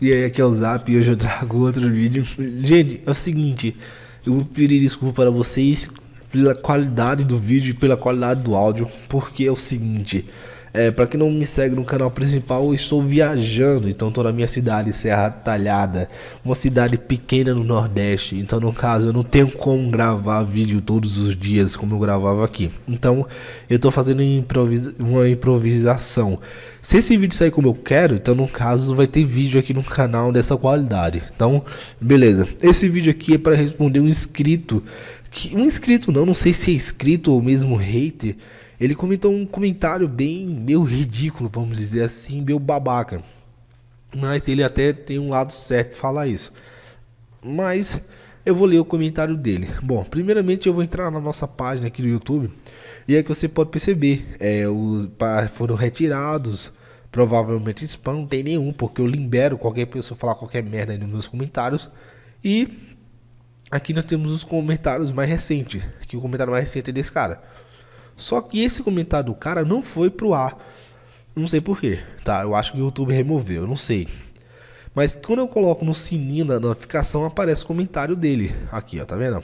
E aí aqui é o Zap e hoje eu trago outro vídeo. Gente, é o seguinte, eu vou pedir desculpa para vocês pela qualidade do vídeo e pela qualidade do áudio, porque é o seguinte, é, para quem não me segue no canal principal, eu estou viajando, então estou na minha cidade, Serra Talhada, uma cidade pequena no Nordeste. Então, no caso, eu não tenho como gravar vídeo todos os dias como eu gravava aqui. Então, eu estou fazendo improvisa uma improvisação. Se esse vídeo sair como eu quero, então no caso vai ter vídeo aqui no canal dessa qualidade. Então, beleza. Esse vídeo aqui é para responder um inscrito, que, um inscrito não, não sei se é inscrito ou mesmo hater ele comentou um comentário bem meio ridículo, vamos dizer assim, meio babaca. Mas ele até tem um lado certo falar isso. Mas eu vou ler o comentário dele. Bom, primeiramente eu vou entrar na nossa página aqui do YouTube e é que você pode perceber, é, os foram retirados, provavelmente spam, não tem nenhum, porque eu libero qualquer pessoa falar qualquer merda aí nos meus comentários. E aqui nós temos os comentários mais recentes, que o comentário mais recente é desse cara. Só que esse comentário do cara não foi pro ar. Não sei porquê, tá? Eu acho que o YouTube removeu, não sei. Mas quando eu coloco no sininho da notificação, aparece o comentário dele. Aqui, ó, tá vendo?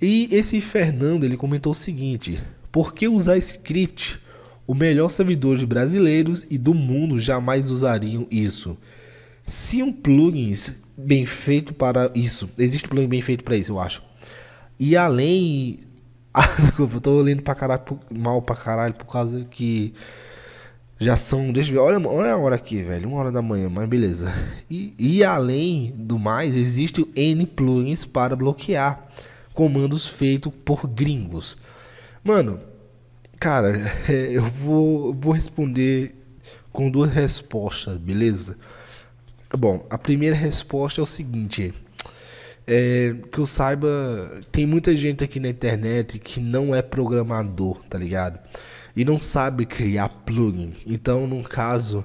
E esse Fernando, ele comentou o seguinte. Por que usar script? O melhor servidor de brasileiros e do mundo jamais usariam isso. Se um plugin bem feito para isso, existe um plugin bem feito para isso, eu acho. E além ah, desculpa, eu tô lendo pra caralho, mal pra caralho, por causa que já são. Deixa eu ver, olha, olha a hora aqui, velho. Uma hora da manhã, mas beleza. E, e além do mais, existe o N plugins para bloquear comandos feitos por gringos. Mano, cara, eu vou, vou responder com duas respostas, beleza? Bom, a primeira resposta é o seguinte: é, que eu saiba, tem muita gente aqui na internet que não é programador, tá ligado? E não sabe criar plugin. Então, no caso,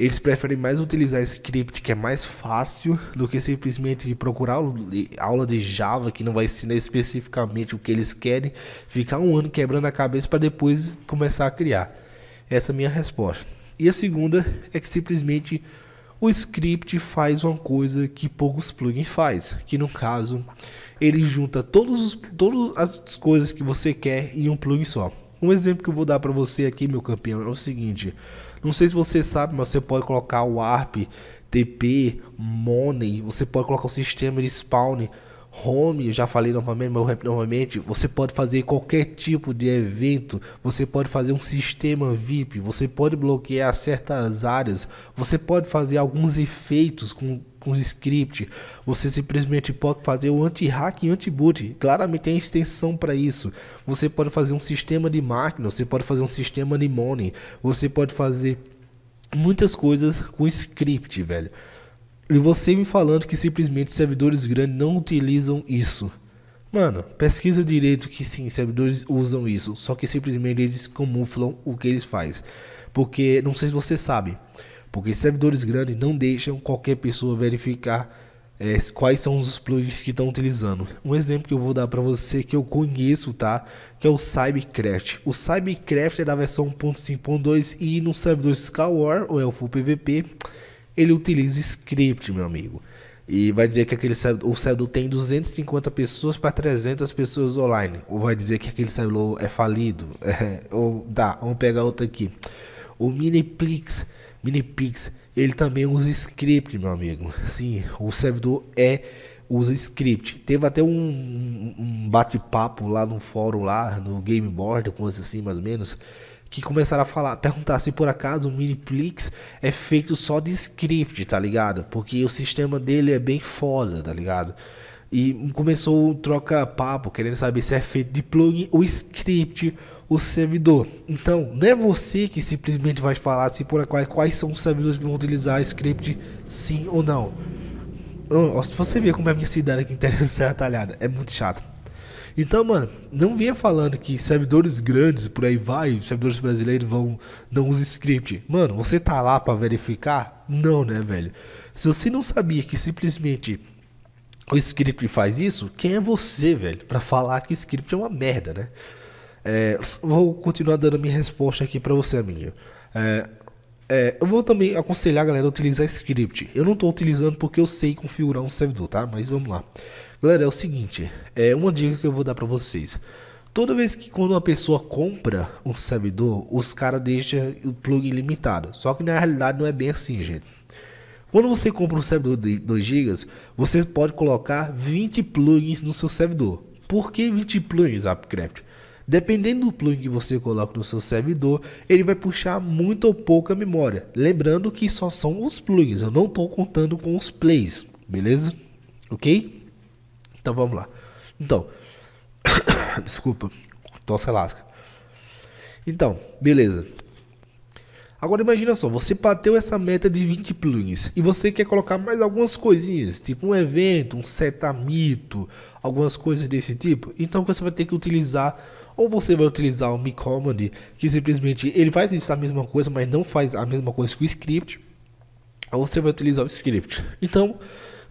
eles preferem mais utilizar script que é mais fácil do que simplesmente procurar aula de Java que não vai ensinar especificamente o que eles querem, ficar um ano quebrando a cabeça para depois começar a criar. Essa é a minha resposta. E a segunda é que simplesmente o script faz uma coisa que poucos plugins faz, que no caso ele junta todos os, todas as coisas que você quer em um plugin só. Um exemplo que eu vou dar para você aqui, meu campeão, é o seguinte. Não sei se você sabe, mas você pode colocar o ARP, TP, Money, você pode colocar o sistema de spawn, home, eu já falei novamente, mas eu repito novamente, você pode fazer qualquer tipo de evento, você pode fazer um sistema VIP, você pode bloquear certas áreas, você pode fazer alguns efeitos com com script, você simplesmente pode fazer o anti-hack e anti-boot. Claramente tem extensão para isso. Você pode fazer um sistema de máquina, você pode fazer um sistema de money, você pode fazer muitas coisas com script, velho. E você me falando que simplesmente servidores grandes não utilizam isso. Mano, pesquisa direito que sim, servidores usam isso, só que simplesmente eles camuflam o que eles fazem. Porque, não sei se você sabe, porque servidores grandes não deixam qualquer pessoa verificar é, quais são os plugins que estão utilizando. Um exemplo que eu vou dar para você que eu conheço, tá? Que é o Cybercraft. O Cybercraft é da versão 1.5.2 e no servidor Skywar, ou é o Full PVP, ele utiliza script, meu amigo. E vai dizer que aquele o servidor tem 250 pessoas para 300 pessoas online. Ou vai dizer que aquele servidor é falido. É, ou dá, vamos pegar outro aqui. O Minipix, Minipix, ele também usa script, meu amigo. Sim, o servidor é usa script. Teve até um, um bate-papo lá no fórum lá, no Game Board, coisa assim mais ou menos, que começaram a falar, perguntar se por acaso o Miniplex é feito só de script, tá ligado? Porque o sistema dele é bem foda, tá ligado? E começou o troca-papo, querendo saber se é feito de plugin, o script, o servidor. Então, não é você que simplesmente vai falar se por acaso quais são os servidores que vão utilizar script, sim ou não. Se você vê como é a minha cidade aqui interior é atalhada, é muito chato. Então, mano, não vinha falando que servidores grandes por aí vai, servidores brasileiros vão não usar script. Mano, você tá lá para verificar? Não, né, velho? Se você não sabia que simplesmente o script faz isso, quem é você, velho, para falar que script é uma merda, né? É, vou continuar dando minha resposta aqui para você, amigo. É, é, eu vou também aconselhar a galera a utilizar script. Eu não estou utilizando porque eu sei configurar um servidor, tá? Mas vamos lá. Galera, é o seguinte, é uma dica que eu vou dar para vocês. Toda vez que quando uma pessoa compra um servidor, os caras deixam o plugin limitado. Só que na realidade não é bem assim, gente. Quando você compra um servidor de 2 GB, você pode colocar 20 plugins no seu servidor. Por que 20 plugins, AppCraft? Dependendo do plugin que você coloca no seu servidor, ele vai puxar muito ou pouca memória. Lembrando que só são os plugins, eu não estou contando com os plays, beleza? Ok? Então vamos lá. Então, desculpa, tosse lasca. Então, beleza. Agora imagina só, você bateu essa meta de 20 plugins e você quer colocar mais algumas coisinhas, tipo um evento, um setamito, algumas coisas desse tipo. Então você vai ter que utilizar ou você vai utilizar o MiCommand, que simplesmente ele faz isso a mesma coisa, mas não faz a mesma coisa que o script. Ou você vai utilizar o script. Então,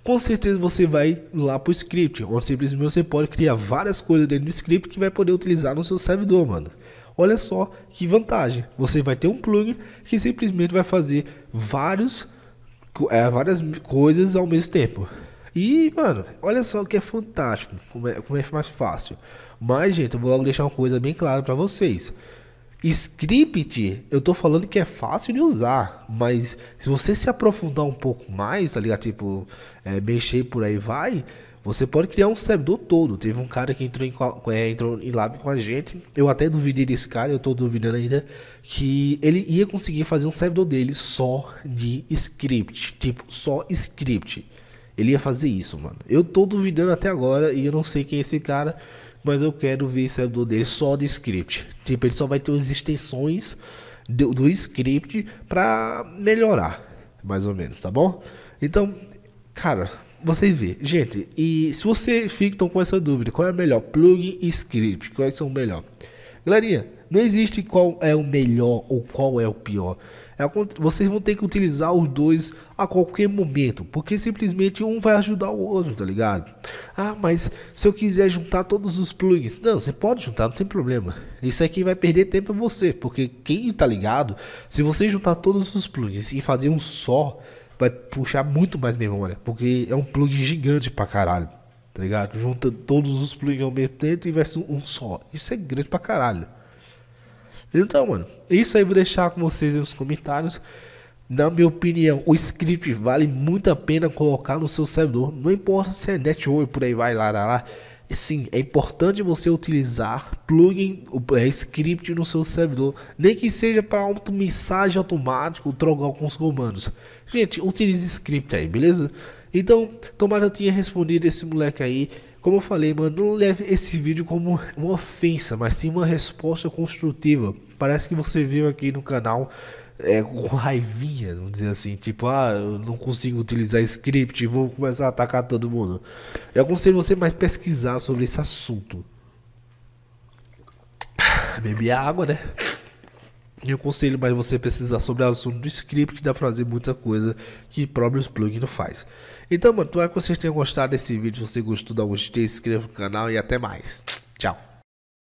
com certeza você vai lá para o script, Ou simplesmente você pode criar várias coisas dentro do script que vai poder utilizar no seu servidor, mano. Olha só que vantagem. Você vai ter um plugin que simplesmente vai fazer vários, é, várias coisas ao mesmo tempo. E, mano, olha só o que é fantástico, como é, como é mais fácil. Mas, gente, eu vou logo deixar uma coisa bem clara para vocês. Script, eu tô falando que é fácil de usar, mas se você se aprofundar um pouco mais, tá ligado? Tipo, é, mexer por aí vai, você pode criar um servidor todo. Teve um cara que entrou em, é, entrou em live com a gente, eu até duvidei desse cara, eu tô duvidando ainda, que ele ia conseguir fazer um servidor dele só de script, tipo, só script ele ia fazer isso, mano. Eu tô duvidando até agora e eu não sei quem é esse cara, mas eu quero ver o servidor dele só de script. Tipo, ele só vai ter as extensões do, do script para melhorar, mais ou menos, tá bom? Então, cara, vocês vê, gente, e se você fica com essa dúvida, qual é o melhor? Plugin e script, quais são o melhor? Galerinha, não existe qual é o melhor ou qual é o pior. É vocês vão ter que utilizar os dois a qualquer momento, porque simplesmente um vai ajudar o outro, tá ligado? Ah, mas se eu quiser juntar todos os plugins, não, você pode juntar, não tem problema. Isso é quem vai perder tempo é você, porque quem tá ligado, se você juntar todos os plugins e fazer um só, vai puxar muito mais memória, porque é um plugin gigante pra caralho, tá ligado? Junta todos os plugins ao mesmo tempo e vai ser um só. Isso é grande pra caralho. Então, mano, isso aí vou deixar com vocês nos comentários. Na minha opinião, o script vale muito a pena colocar no seu servidor. Não importa se é network, por aí vai, lá, lá, lá. Sim, é importante você utilizar plugin, o é, script no seu servidor. Nem que seja para auto-mensagem automática ou trocar alguns comandos. Gente, utilize script aí, beleza? Então, tomara eu tenha respondido esse moleque aí. Como eu falei, mano, não leve esse vídeo como uma ofensa, mas sim uma resposta construtiva. Parece que você veio aqui no canal é, com raivinha, vamos dizer assim, tipo, ah, eu não consigo utilizar script, vou começar a atacar todo mundo. Eu aconselho você mais pesquisar sobre esse assunto. Beber água, né? Eu conselho mais você precisa sobre o assunto do script, que dá pra fazer muita coisa que próprios plugins não faz. Então, mano, espero que vocês tenham gostado desse vídeo. Se você gostou, dá um gostei, se inscreva no canal e até mais. Tchau.